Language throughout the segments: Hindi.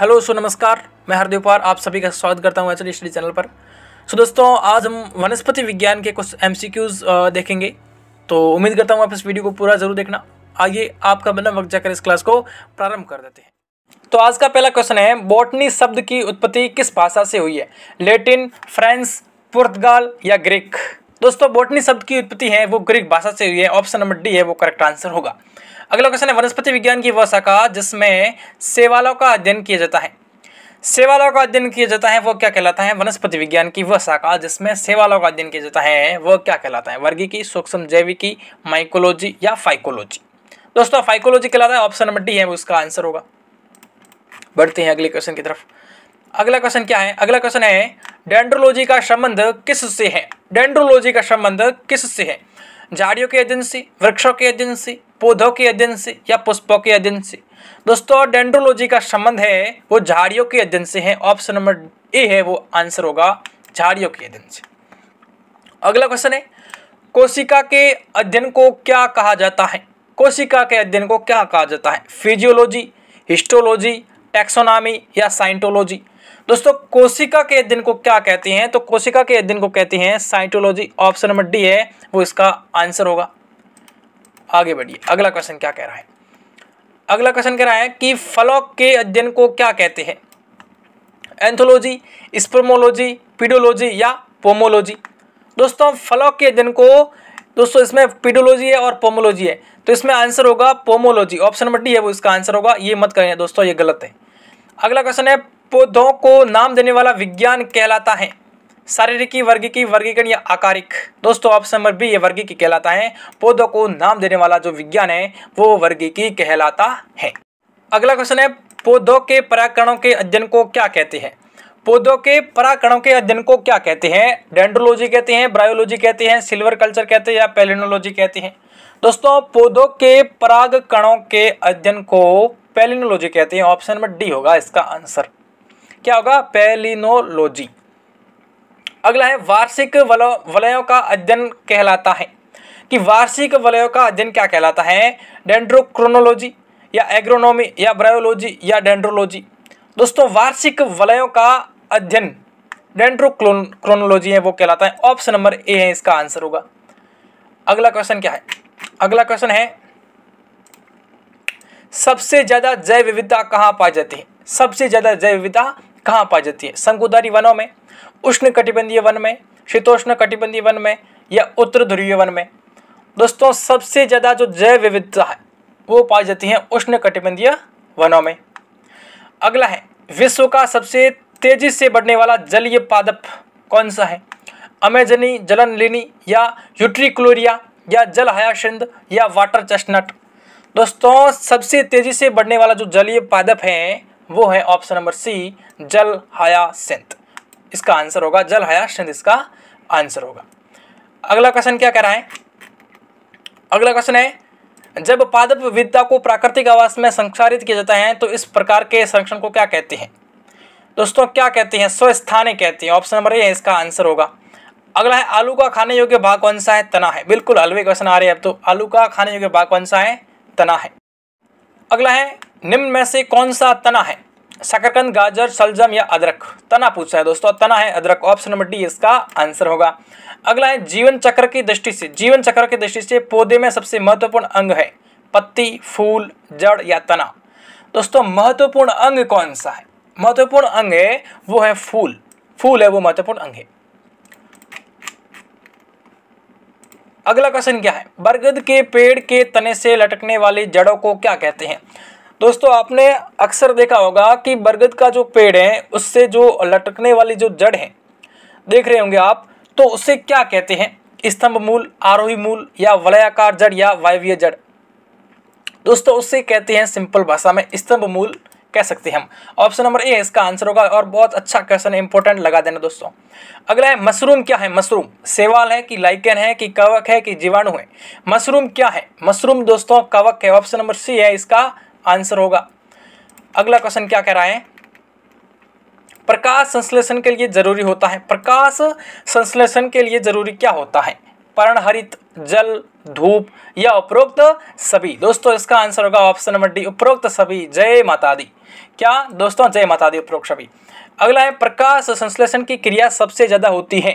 हेलो सो नमस्कार मैं हरदेव पार आप सभी का स्वागत करता हूँ एचल स्टडी चैनल पर सो so, दोस्तों आज हम वनस्पति विज्ञान के कुछ एम देखेंगे तो उम्मीद करता हूँ आप इस वीडियो को पूरा जरूर देखना आइए आपका बिना वक्त जाकर इस क्लास को प्रारंभ कर देते हैं तो आज का पहला क्वेश्चन है बॉटनी शब्द की उत्पत्ति किस भाषा से हुई है लेटिन फ्रेंच पुर्तगाल या ग्रीक दोस्तों बोटनी शब्द की उत्पत्ति है वो ग्रीक भाषा से हुई है ऑप्शन नंबर डी है वो करेक्ट आंसर होगा अगला क्वेश्चन है वनस्पति विज्ञान की वह शाखा जिसमें सेवालों का अध्ययन किया जाता है सेवालों का अध्ययन किया जाता है वो क्या कहलाता है वनस्पति विज्ञान की वह शाखा जिसमें सेवालों का अध्ययन किया जाता है वह क्या कहलाता है वर्गी की सूक्ष्म जैविकी माइकोलॉजी या फाइकोलॉजी दोस्तों फाइकोलॉजी कहलाता है ऑप्शन नंबर डी है उसका आंसर होगा बढ़ते हैं अगले क्वेश्चन की तरफ अगला क्वेश्चन क्या है अगला क्वेश्चन है डेंड्रोलॉजी का संबंध किस से है डेंड्रोलॉजी का संबंध किस से है झाड़ियों के अध्ययन से वृक्षों के अध्ययन से पौधों के अध्ययन से या पुष्पों के अध्ययन से दोस्तों डेंड्रोलॉजी का संबंध है वो झाड़ियों के अध्ययन से है ऑप्शन नंबर ए है वो आंसर होगा झाड़ियों के अध्ययन से अगला क्वेश्चन है कोशिका के अध्ययन को क्या कहा जाता है कोशिका के अध्ययन को क्या कहा जाता है फिजियोलॉजी हिस्टोलॉजी टैक्सोनॉमी या साइंटोलॉजी दोस्तों कोशिका के अध्ययन को क्या कहते हैं तो कोशिका के अध्ययन को कहते हैं साइटोलॉजी ऑप्शन नंबर डी है वो इसका आंसर होगा आगे बढ़िए अगला क्वेश्चन क्या कह रहा है अगला क्वेश्चन कह रहा है कि फलोक के अध्ययन को क्या कहते हैं एंथोलॉजी स्पर्मोलॉजी पीडोलॉजी या पोमोलॉजी दोस्तों फलों के अध्ययन को दोस्तों इसमें पीडोलॉजी है और पोमोलॉजी है तो इसमें आंसर होगा पोमोलॉजी ऑप्शन नंबर डी है वो इसका आंसर होगा ये मत करें दोस्तों ये गलत है अगला क्वेश्चन है पौधों को नाम देने वाला विज्ञान कहलाता है शारीरिकी वर्गीकी वर्गीकरण या आकारिक दोस्तों ऑप्शन नंबर बी ये वर्गीकी कहलाता है पौधों को नाम देने वाला जो विज्ञान है वो वर्गीकी कहलाता है अगला क्वेश्चन है पौधों के पराकरणों के अध्ययन को क्या कहते हैं पौधों के पराकणों के अध्ययन को क्या कहते हैं डेंड्रोलॉजी कहते हैं ब्रायोलॉजी कहते हैं सिल्वर कल्चर कहते हैं या पेलिनोलॉजी कहते हैं दोस्तों पौधों के पराग कणों के अध्ययन को पेलिनोलॉजी कहते हैं ऑप्शन नंबर डी होगा इसका आंसर क्या होगा पेलिनोलॉजी अगला है वार्षिक वलयों का अध्ययन कहलाता है कि वार्षिक वलयों का अध्ययन क्या कहलाता है डेंड्रोक्रोनोलॉजी या एग्रोनॉमी या ब्रायोलॉजी या डेंड्रोलॉजी दोस्तों वार्षिक वलयों का अध्ययन डेंड्रोक्रोनोलॉजी है वो कहलाता है ऑप्शन नंबर ए है इसका आंसर होगा अगला क्वेश्चन क्या है अगला क्वेश्चन है सबसे ज़्यादा जैव विविधता कहाँ पाई जाती है सबसे ज़्यादा जैव विविधता कहाँ पाई जाती है शंकुदारी वनों में उष्ण कटिबंधीय वन में शीतोष्ण कटिबंधीय वन में या उत्तर ध्रुवीय वन में दोस्तों सबसे ज़्यादा जो जैव विविधता है वो पाई जाती है उष्ण कटिबंधीय वनों में अगला है विश्व का सबसे तेजी से बढ़ने वाला जलीय पादप कौन सा है अमेजनी जलन लिनी या यूट्रीक्लोरिया या जल हयाशिंद या वाटर चेस्टनट दोस्तों सबसे तेज़ी से बढ़ने वाला जो जलीय पादप है वो है ऑप्शन नंबर सी जल हयासिंथ इसका आंसर होगा जल सिंध इसका आंसर होगा अगला क्वेश्चन क्या कह रहा है अगला क्वेश्चन है जब पादप विद्या को प्राकृतिक आवास में संचारित किया जाता है तो इस प्रकार के संरक्षण को क्या कहते हैं दोस्तों क्या कहते हैं स्वस्थाने कहते हैं ऑप्शन नंबर ए है इसका आंसर होगा अगला है आलू का खाने योग्य भाग कौन सा है तना है बिल्कुल अलवे क्वेश्चन आ रहे हैं अब तो आलू का खाने योग्य भाग कौन सा है तना है अगला है निम्न में से कौन सा तना है शकरकंद गाजर सलजम या अदरक तना पूछा है दोस्तों तना है अदरक ऑप्शन नंबर डी इसका आंसर होगा अगला है जीवन चक्र की दृष्टि से जीवन चक्र की दृष्टि से पौधे में सबसे महत्वपूर्ण अंग है पत्ती फूल जड़ या तना दोस्तों महत्वपूर्ण अंग कौन सा है महत्वपूर्ण अंग है वो है फूल फूल है वो महत्वपूर्ण अंग है अगला क्वेश्चन क्या है बरगद के पेड़ के तने से लटकने वाली जड़ों को क्या कहते हैं दोस्तों आपने अक्सर देखा होगा कि बरगद का जो पेड़ है उससे जो लटकने वाली जो जड़ है देख रहे होंगे आप तो उसे क्या कहते हैं स्तंभ मूल आरोही मूल या वलयाकार जड़ या वायव्य जड़ दोस्तों उससे कहते हैं सिंपल भाषा में स्तंभ मूल कह सकते हैं हम ऑप्शन नंबर ए इसका आंसर होगा और बहुत अच्छा क्वेश्चन इंपॉर्टेंट लगा देना दोस्तों अगला है मशरूम क्या है मशरूम सेवाल है कि लाइकन है कि कवक है कि जीवाणु है मशरूम क्या है मशरूम दोस्तों कवक है ऑप्शन नंबर सी है इसका आंसर होगा अगला क्वेश्चन क्या कह रहा है प्रकाश संश्लेषण के लिए जरूरी होता है प्रकाश संश्लेषण के लिए जरूरी क्या होता है पर्णहरित जल धूप या उपरोक्त सभी दोस्तों इसका आंसर होगा ऑप्शन नंबर डी उपरोक्त सभी जय माता दी क्या दोस्तों जय माता दी उपरोक्त सभी अगला है प्रकाश संश्लेषण की क्रिया सबसे ज़्यादा होती है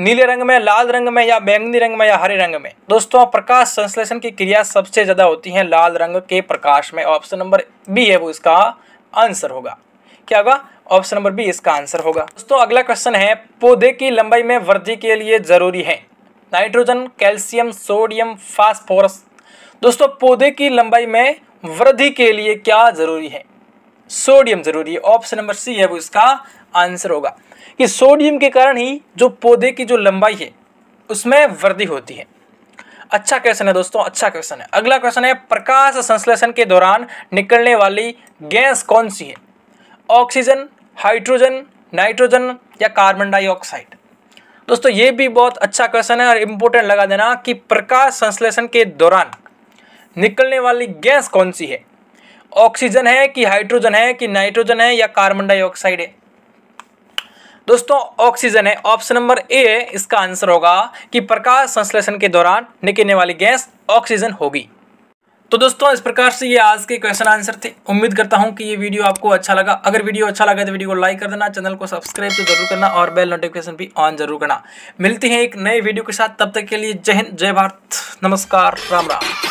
नीले रंग में लाल रंग में या बैंगनी रंग में या हरे रंग में दोस्तों प्रकाश संश्लेषण की क्रिया सबसे ज़्यादा होती है लाल रंग के प्रकाश में ऑप्शन नंबर बी है वो इसका आंसर होगा क्या होगा ऑप्शन नंबर बी इसका आंसर होगा दोस्तों अगला क्वेश्चन है पौधे की लंबाई में वृद्धि के लिए जरूरी है नाइट्रोजन कैल्शियम सोडियम फास्फोरस दोस्तों पौधे की लंबाई में वृद्धि के लिए क्या जरूरी है सोडियम जरूरी है ऑप्शन नंबर सी है वो इसका आंसर होगा कि सोडियम के कारण ही जो पौधे की जो लंबाई है उसमें वृद्धि होती है अच्छा क्वेश्चन है दोस्तों अच्छा क्वेश्चन है अगला क्वेश्चन है प्रकाश संश्लेषण के दौरान निकलने वाली गैस कौन सी है ऑक्सीजन हाइड्रोजन नाइट्रोजन या कार्बन डाइऑक्साइड दोस्तों ये भी बहुत अच्छा क्वेश्चन है और इम्पोर्टेंट लगा देना कि प्रकाश संश्लेषण के दौरान निकलने वाली गैस कौन सी है ऑक्सीजन है कि हाइड्रोजन है कि नाइट्रोजन है या कार्बन डाइऑक्साइड है दोस्तों ऑक्सीजन है ऑप्शन नंबर ए है इसका आंसर होगा कि प्रकाश संश्लेषण के दौरान निकलने वाली गैस ऑक्सीजन होगी तो दोस्तों इस प्रकार से ये आज के क्वेश्चन आंसर थे उम्मीद करता हूँ कि ये वीडियो आपको अच्छा लगा अगर वीडियो अच्छा लगा तो वीडियो को लाइक कर देना चैनल को सब्सक्राइब तो जरूर करना और बेल नोटिफिकेशन भी ऑन जरूर करना मिलते हैं एक नए वीडियो के साथ तब तक के लिए जय हिंद जय भारत नमस्कार राम राम